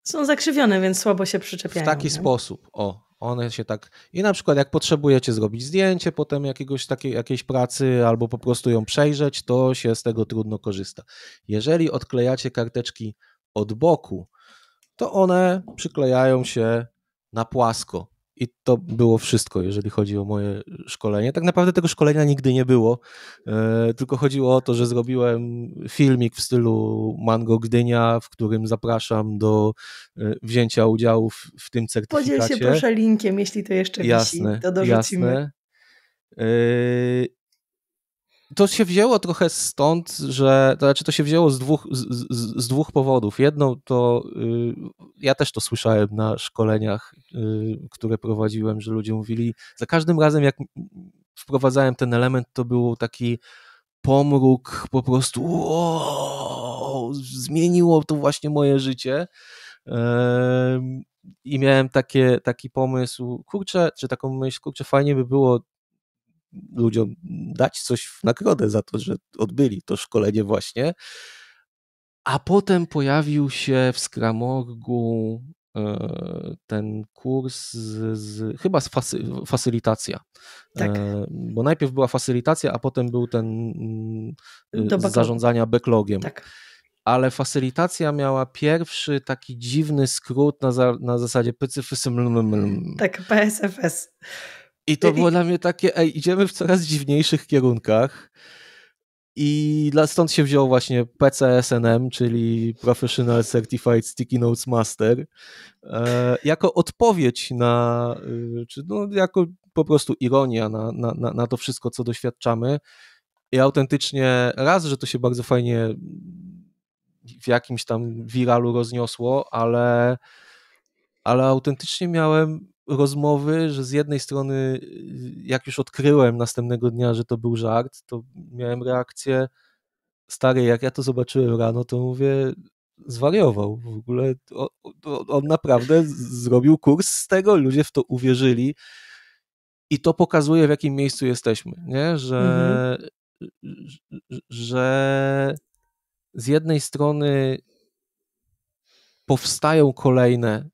są zakrzywione, więc słabo się przyczepiają. W taki nie? sposób, o. One się tak. I na przykład, jak potrzebujecie zrobić zdjęcie potem jakiegoś takiej, jakiejś pracy, albo po prostu ją przejrzeć, to się z tego trudno korzysta. Jeżeli odklejacie karteczki od boku, to one przyklejają się na płasko i to było wszystko, jeżeli chodzi o moje szkolenie. Tak naprawdę tego szkolenia nigdy nie było, e, tylko chodziło o to, że zrobiłem filmik w stylu Mango Gdynia, w którym zapraszam do e, wzięcia udziału w, tym certyfikacie. Podziel się proszę linkiem, jeśli to jeszcze jasne, to dorzucimy. Jasne. E, to się wzięło trochę stąd, że to znaczy to się wzięło z dwóch, z, z dwóch powodów. Jedną to y, ja też to słyszałem na szkoleniach, y, które prowadziłem, że ludzie mówili, za każdym razem jak wprowadzałem ten element, to był taki pomruk po prostu wow, zmieniło to właśnie moje życie. Y, I miałem takie, taki pomysł, kurczę, czy taką myśl, kurczę, fajnie by było ludziom dać coś w nagrodę za to, że odbyli to szkolenie właśnie. A potem pojawił się w Skramorgu e, ten kurs z, z, chyba z fasy, facylitacja. E, tak. Bo najpierw była facylitacja, a potem był ten mm, backlog. zarządzania backlogiem. Tak. Ale facylitacja miała pierwszy taki dziwny skrót na, za, na zasadzie PCFS. Tak, PSFS. I to było dla mnie takie, ej, idziemy w coraz dziwniejszych kierunkach. I stąd się wziął właśnie PCSNM, czyli Professional Certified Sticky Notes Master, e, jako odpowiedź na, y, czy no, jako po prostu ironia na, na, na, na to wszystko, co doświadczamy. I autentycznie raz, że to się bardzo fajnie w jakimś tam wiralu rozniosło, ale, ale autentycznie miałem rozmowy, że z jednej strony, y, jak już odkryłem następnego dnia, że to był żart, to miałem reakcję stary, jak ja to zobaczyłem rano, to mówię, zwariował w ogóle. On, on naprawdę zrobił kurs z tego, ludzie w to uwierzyli. I to pokazuje, w jakim miejscu jesteśmy, nie? Że, mhm. że z jednej strony powstają kolejne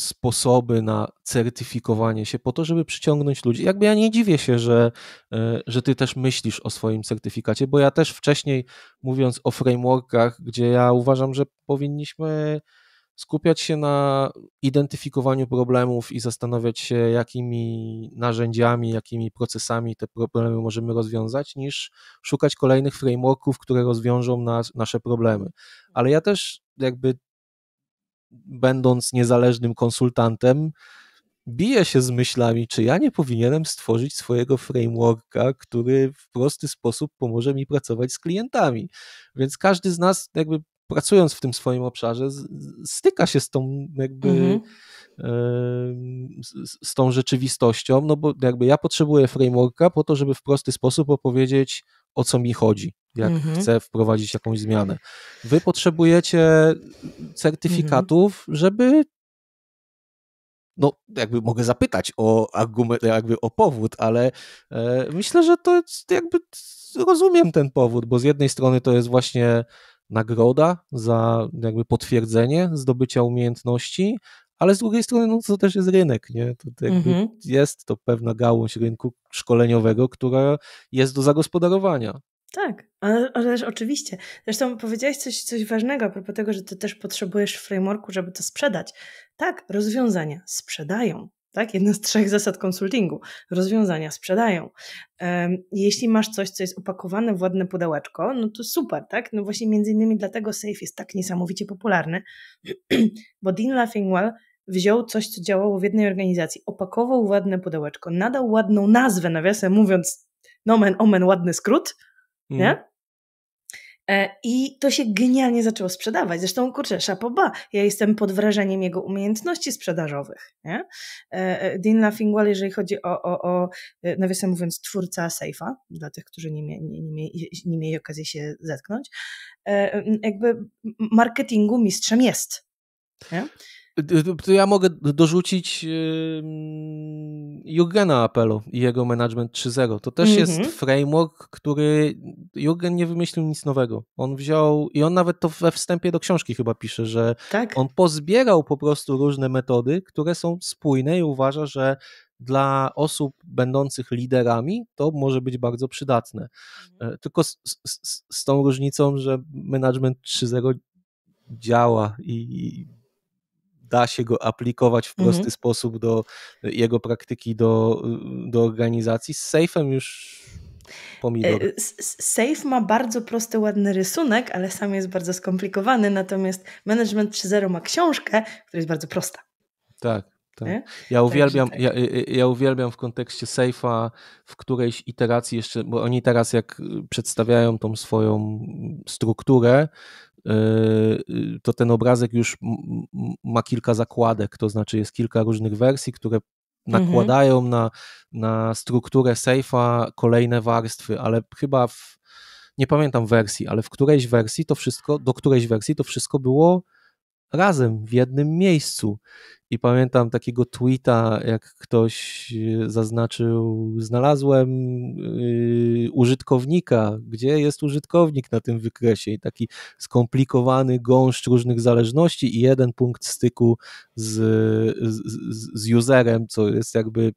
sposoby na certyfikowanie się po to, żeby przyciągnąć ludzi. Jakby ja nie dziwię się, że, e, że ty też myślisz o swoim certyfikacie, bo ja też wcześniej mówiąc o frameworkach, gdzie ja uważam, że powinniśmy skupiać się na identyfikowaniu problemów i zastanawiać się, jakimi narzędziami, jakimi procesami te problemy możemy rozwiązać, niż szukać kolejnych frameworków, które rozwiążą nas, nasze problemy. Ale ja też jakby będąc niezależnym konsultantem, bije się z myślami, czy ja nie powinienem stworzyć swojego frameworka, który w prosty sposób pomoże mi pracować z klientami. Więc każdy z nas, jakby pracując w tym swoim obszarze, styka się z tą jakby mhm. z tą rzeczywistością, no bo jakby ja potrzebuję frameworka po to, żeby w prosty sposób opowiedzieć, o co mi chodzi jak mhm. chce wprowadzić jakąś zmianę. Wy potrzebujecie certyfikatów, mhm. żeby no jakby mogę zapytać o argument, jakby o powód, ale e, myślę, że to jakby rozumiem ten powód, bo z jednej strony to jest właśnie nagroda za jakby potwierdzenie zdobycia umiejętności, ale z drugiej strony no, to też jest rynek, nie? To jakby mhm. jest to pewna gałąź rynku szkoleniowego, która jest do zagospodarowania. Tak, ale, ale też oczywiście. Zresztą powiedziałaś coś, coś ważnego a propos tego, że ty też potrzebujesz frameworku, żeby to sprzedać. Tak, rozwiązania sprzedają. Tak? Jedna z trzech zasad konsultingu. Rozwiązania sprzedają. Um, jeśli masz coś, co jest opakowane w ładne pudełeczko, no to super, tak? No właśnie między innymi dlatego Safe jest tak niesamowicie popularny, <clears throat> bo Dean Laughingwell wziął coś, co działało w jednej organizacji, opakował ładne pudełeczko, nadał ładną nazwę, nawiasem mówiąc, nomen omen, ładny skrót – Mm. Nie? I to się genialnie zaczęło sprzedawać. Zresztą, kurczę, szapoba. Ja jestem pod wrażeniem jego umiejętności sprzedażowych. Nie? E, e, Dean Laughingwell, jeżeli chodzi o, o, o e, nawiasem mówiąc, twórca Sejfa, dla tych, którzy nie, mie, nie, nie, mieli, nie mieli okazji się zetknąć, jakby marketingu mistrzem jest. Y, y, y, to ja mogę dorzucić Jurgena Apelu i jego Management 3.0. To też jest mhm. framework, który Jurgen nie wymyślił nic nowego. On wziął, i on nawet to we wstępie do książki chyba pisze, że tak. on pozbierał po prostu różne metody, które są spójne i uważa, że dla osób będących liderami to może być bardzo przydatne. Mhm. E, tylko z, z, z, tą różnicą, że Management 3.0 działa i, i da się go aplikować w mhm. prosty sposób do y, jego praktyki, do, y, do organizacji. Z safe'em już e, pomidor. Safe ma bardzo prosty, ładny rysunek, ale sam jest bardzo skomplikowany, natomiast Management 3.0 ma książkę, która jest bardzo prosta. Tak, tak. Ja, uwielbiam, tak. ja, y, ja uwielbiam w kontekście Safe'a w którejś iteracji jeszcze, bo oni teraz jak przedstawiają tą swoją strukturę, E, y, to ten obrazek już ma kilka zakładek, to znaczy jest kilka różnych wersji, które mhm. nakładają mhm. na, na strukturę sejfa kolejne warstwy, ale chyba w, nie pamiętam wersji, ale w którejś wersji to wszystko, do którejś wersji to wszystko było razem w jednym miejscu. I pamiętam takiego tweeta, jak ktoś e, zaznaczył, znalazłem yy, użytkownika, gdzie jest użytkownik na tym wykresie i taki skomplikowany gąszcz różnych zależności i jeden punkt styku z, z, z userem, co jest jakby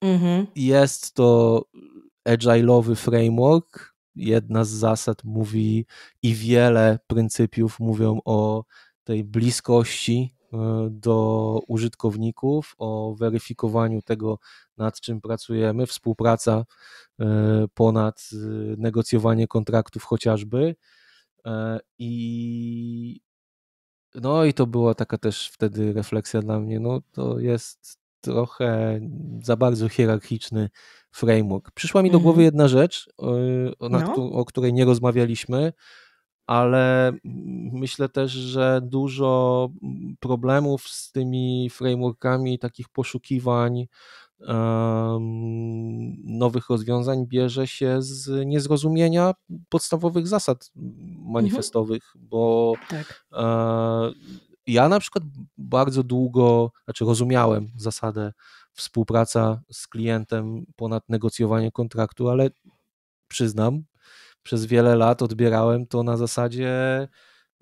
mhm. jest to agile'owy framework, jedna z zasad mówi i wiele pryncypiów mówią o tej bliskości e, do użytkowników, o weryfikowaniu tego, nad czym pracujemy, współpraca e, ponad e, negocjowanie kontraktów chociażby. I no i to była taka też wtedy refleksja dla mnie, no to jest trochę za bardzo hierarchiczny framework. Przyszła mi do głowy mhm. jedna rzecz, o, no. o której nie rozmawialiśmy, ale myślę też, że dużo problemów z tymi frameworkami takich poszukiwań nowych rozwiązań bierze się z niezrozumienia podstawowych zasad manifestowych, mhm. bo tak. E, ja na przykład bardzo długo, znaczy rozumiałem zasadę współpraca z klientem ponad negocjowanie kontraktu, ale przyznam, przez wiele lat odbierałem to na zasadzie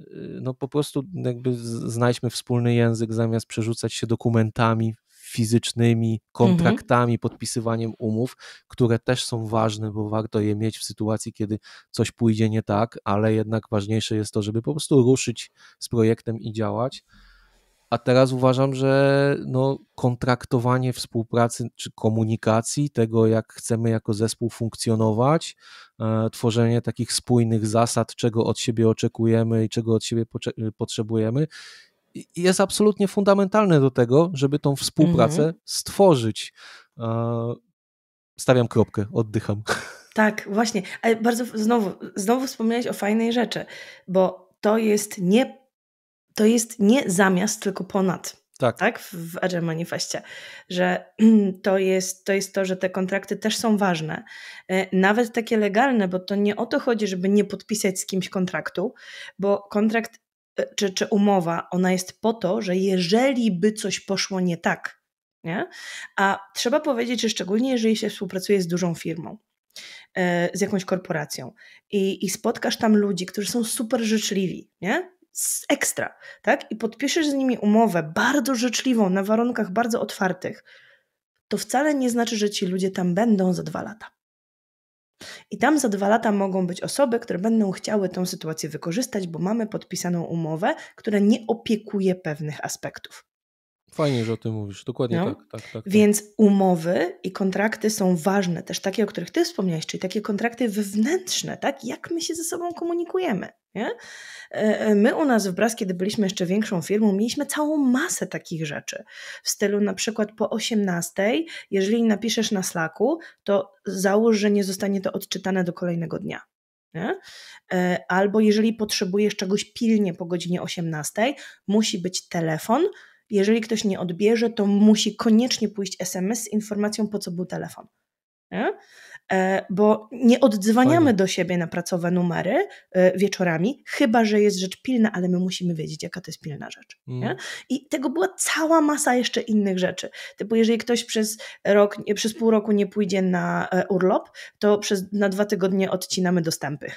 y, no po prostu jakby znajdźmy wspólny język zamiast przerzucać się dokumentami fizycznymi, mhm. kontraktami, mhm. podpisywaniem umów, które też są ważne, bo warto je mieć w sytuacji, kiedy coś pójdzie nie tak, ale jednak ważniejsze jest to, żeby po prostu ruszyć z projektem i działać. A teraz uważam, że no, kontraktowanie współpracy czy komunikacji, tego jak chcemy jako zespół funkcjonować, e, tworzenie takich spójnych zasad, czego od siebie oczekujemy i czego od siebie y, potrzebujemy, jest absolutnie fundamentalne do tego, żeby tą współpracę mhm. stworzyć. E, stawiam kropkę, oddycham. <laughs> Tak, właśnie. Ale bardzo znowu, znowu wspomniałeś o fajnej rzeczy, bo to jest nie to jest nie zamiast, tylko ponad. Tak. tak w Agile Manifestie, że <clears throat> to jest, to jest to, że te kontrakty też są ważne. E, nawet takie legalne, bo to nie o to chodzi, żeby nie podpisać z kimś kontraktu, bo kontrakt e, czy, czy umowa, ona jest po to, że jeżeli by coś poszło nie tak, nie? a trzeba powiedzieć, że szczególnie jeżeli się współpracuje z dużą firmą, e, z jakąś korporacją i, i spotkasz tam ludzi, którzy są super życzliwi, nie? ekstra, tak? I podpiszesz z nimi umowę bardzo życzliwą, na warunkach bardzo otwartych, to wcale nie znaczy, że ci ludzie tam będą za dwa lata. I tam za dwa lata mogą być osoby, które będą chciały tą sytuację wykorzystać, bo mamy podpisaną umowę, która nie opiekuje pewnych aspektów. Fajnie, że o tym mówisz. Dokładnie no. tak, tak, tak, tak, Więc umowy i kontrakty są ważne, też takie, o których Ty wspomniałeś, czyli takie kontrakty wewnętrzne, tak? Jak my się ze sobą komunikujemy, nie? E, e, my u nas w Bras, kiedy byliśmy jeszcze większą firmą, mieliśmy całą masę takich rzeczy. W stylu na przykład po 18, jeżeli napiszesz na slaku, to załóż, że nie zostanie to odczytane do kolejnego dnia. Nie? E, albo jeżeli potrzebujesz czegoś pilnie po godzinie 18, musi być telefon, jeżeli ktoś nie odbierze, to musi koniecznie pójść SMS z informacją, po co był telefon. Nie? E, bo nie oddzwaniamy Fajne. do siebie na pracowe numery e, wieczorami, chyba że jest rzecz pilna, ale my musimy wiedzieć, jaka to jest pilna rzecz. Mm. I tego była cała masa jeszcze innych rzeczy. Typu, jeżeli ktoś przez, rok, przez pół roku nie pójdzie na e, urlop, to przez, na dwa tygodnie odcinamy dostępy.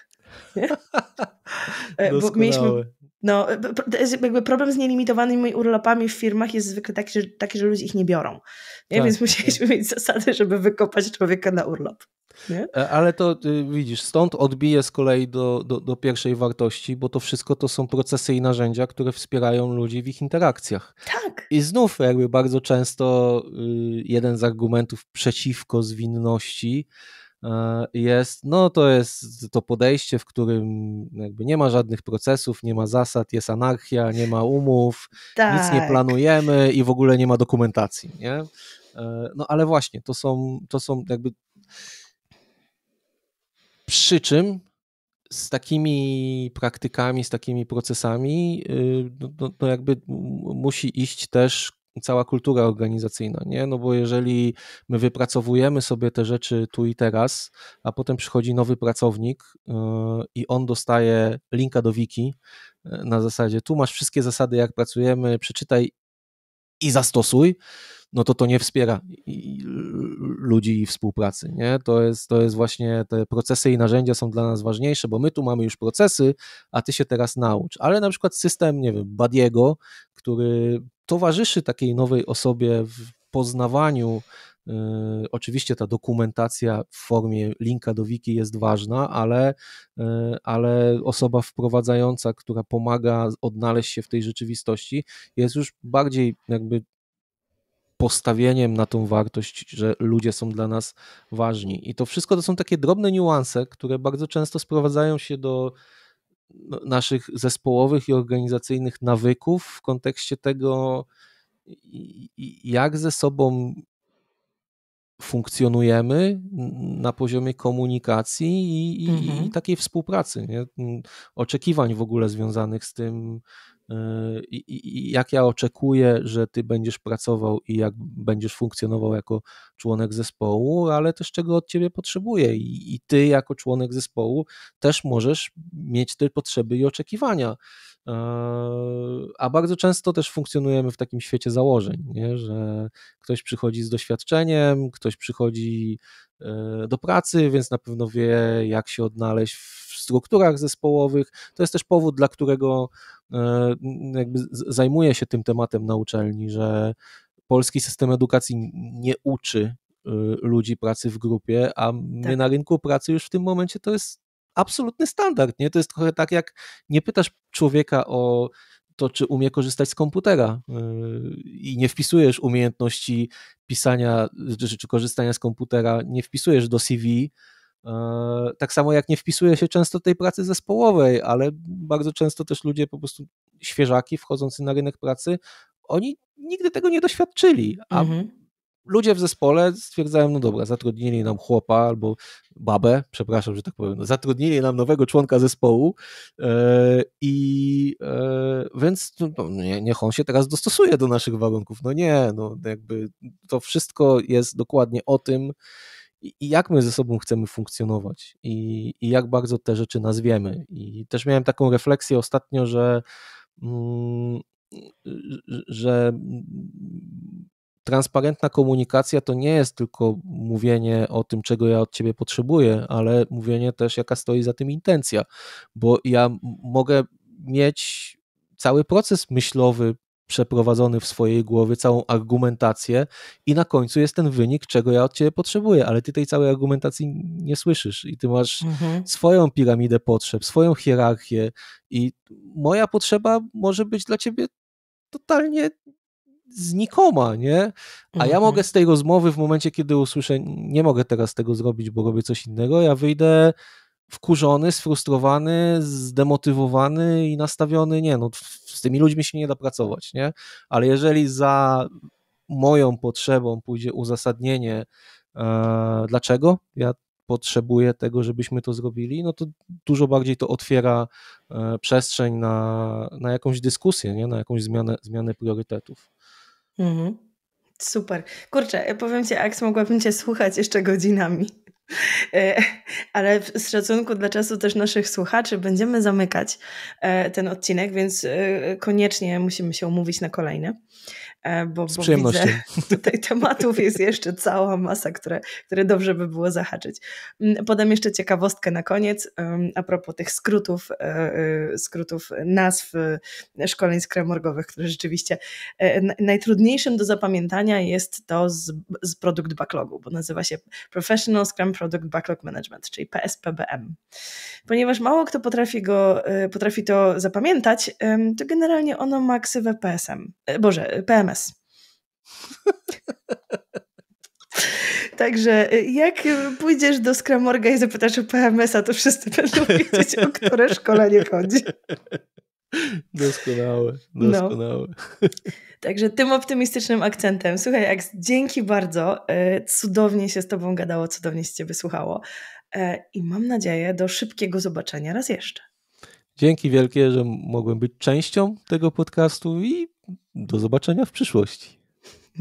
<laughs> Bo mieliśmy no, e, jakby problem z nielimitowanymi urlopami w firmach jest zwykle taki, że, taki, że ludzie ich nie biorą. Nie? Tak. Więc tak, musieliśmy tak. mieć zasady, żeby wykopać człowieka na urlop. Nie? E, ale to y, widzisz, stąd odbiję z kolei do, do, do, pierwszej wartości, bo to wszystko to są procesy i narzędzia, które wspierają ludzi w ich interakcjach. Tak. I znów jakby bardzo często y, jeden z argumentów przeciwko zwinności E, jest, no to jest to podejście, w którym jakby nie ma żadnych procesów, nie ma zasad, jest anarchia, nie ma umów, tak. nic nie tak. planujemy i w ogóle nie ma dokumentacji, nie? E, no ale właśnie, to są, to są jakby przy czym z takimi praktykami, z takimi procesami, y, no, no, no jakby musi iść też cała kultura organizacyjna, nie? No bo jeżeli my wypracowujemy sobie te rzeczy tu i teraz, a potem przychodzi nowy pracownik yy, i on dostaje linka do wiki yy, na zasadzie tu masz wszystkie zasady jak pracujemy, przeczytaj i zastosuj, no to to nie wspiera ludzi i współpracy, nie? To jest, to jest właśnie, te procesy i narzędzia są dla nas ważniejsze, bo my tu mamy już procesy, a ty się teraz naucz. Ale na przykład system, nie wiem, Badiego, który towarzyszy takiej nowej osobie w poznawaniu. Y, oczywiście ta dokumentacja w formie linka do wiki jest ważna, ale, y, ale osoba wprowadzająca, która pomaga odnaleźć się w tej rzeczywistości, jest już bardziej jakby postawieniem na tą wartość, że ludzie są dla nas ważni. I to wszystko to są takie drobne niuanse, które bardzo często sprowadzają się do no, naszych zespołowych i organizacyjnych nawyków w kontekście tego, jak ze sobą funkcjonujemy na poziomie komunikacji i, mhm. i takiej współpracy, nie? oczekiwań w ogóle związanych z tym, i, i jak ja oczekuję, że ty będziesz pracował i jak będziesz funkcjonował jako członek zespołu, ale też czego od ciebie potrzebuję. I, i ty, jako członek zespołu, też możesz mieć te potrzeby i oczekiwania. E, a bardzo często też funkcjonujemy w takim świecie założeń, nie? że ktoś przychodzi z doświadczeniem, ktoś przychodzi e, do pracy, więc na pewno wie, jak się odnaleźć w strukturach zespołowych. To jest też powód, dla którego E, jakby zajmuje się tym tematem na uczelni, że polski system edukacji nie uczy y, ludzi pracy w grupie, a my tak. na rynku pracy już w tym momencie to jest absolutny standard. Nie? To jest trochę tak, jak nie pytasz człowieka o to, czy umie korzystać z komputera y, i nie wpisujesz umiejętności pisania czy, czy korzystania z komputera, nie wpisujesz do CV, E, tak samo jak nie wpisuje się często tej pracy zespołowej, ale bardzo często też ludzie po prostu świeżaki wchodzący na rynek pracy, oni nigdy tego nie doświadczyli, a mhm ludzie w zespole stwierdzają, no dobra, zatrudnili nam chłopa albo babę, przepraszam, że tak powiem, no, zatrudnili nam nowego członka zespołu e, i yy, yy, więc no, no niech on się teraz dostosuje do naszych warunków. No nie, no jakby to wszystko jest dokładnie o tym, i, jak my ze sobą chcemy funkcjonować i, i jak bardzo te rzeczy nazwiemy. I też miałem taką refleksję ostatnio, mm, że, że transparentna komunikacja to nie jest tylko mówienie o tym, czego ja od ciebie potrzebuję, ale mówienie też, jaka stoi za tym intencja, bo ja mogę mieć cały proces myślowy przeprowadzony w swojej głowie, całą argumentację i na końcu jest ten wynik, czego ja od ciebie potrzebuję, ale ty tej całej argumentacji nie słyszysz i ty masz mhm. swoją piramidę potrzeb, swoją hierarchię i moja potrzeba może być dla ciebie totalnie znikoma, nie? A ja mhm. mogę z tej rozmowy w momencie, kiedy usłyszę, nie mogę teraz tego zrobić, bo robię coś innego, ja wyjdę wkurzony, sfrustrowany, zdemotywowany i nastawiony, nie no, z tymi ludźmi się nie da pracować, nie? Ale jeżeli za moją potrzebą pójdzie uzasadnienie, e, dlaczego ja potrzebuję tego, żebyśmy to zrobili, no to dużo bardziej to otwiera e, przestrzeń na, na jakąś dyskusję, nie? na jakąś zmianę, zmianę priorytetów. Mhm. Super. Kurczę, ja powiem Ci, Aks, mogłabym Cię słuchać jeszcze godzinami. E, ale z szacunku dla czasu też naszych słuchaczy będziemy zamykać e, ten odcinek, więc e, koniecznie musimy się umówić na kolejny. E, bo, Z bo widzę <laughs> tutaj tematów jest jeszcze cała masa, które, które dobrze by było zahaczyć. Mm, podam jeszcze ciekawostkę na koniec a propos tych skrótów, e, e, skrótów nazw szkoleń skremorgowych, które rzeczywiście najtrudniejszym do zapamiętania jest to z, z produkt backlogu, bo nazywa się Professional Scrum Product Backlog Management, czyli PSPBM. Ponieważ mało kto potrafi, go, potrafi to zapamiętać, to generalnie ono ma ksywę PSM, boże, PMS. Także y, jak y, pójdziesz do Skramorga i zapytasz o PMS-a, to wszyscy będą <laughs> wiedzieć, o które szkolenie chodzi. Doskonałe, no. doskonałe. No. Także tym optymistycznym akcentem. Słuchaj, Aks, dzięki bardzo. Y, cudownie się z Tobą gadało, cudownie się Ciebie słuchało. I mam nadzieję do szybkiego zobaczenia raz jeszcze. Dzięki wielkie, że mogłem być częścią tego podcastu i do zobaczenia w przyszłości.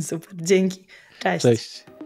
Super, dzięki. Cześć. Cześć.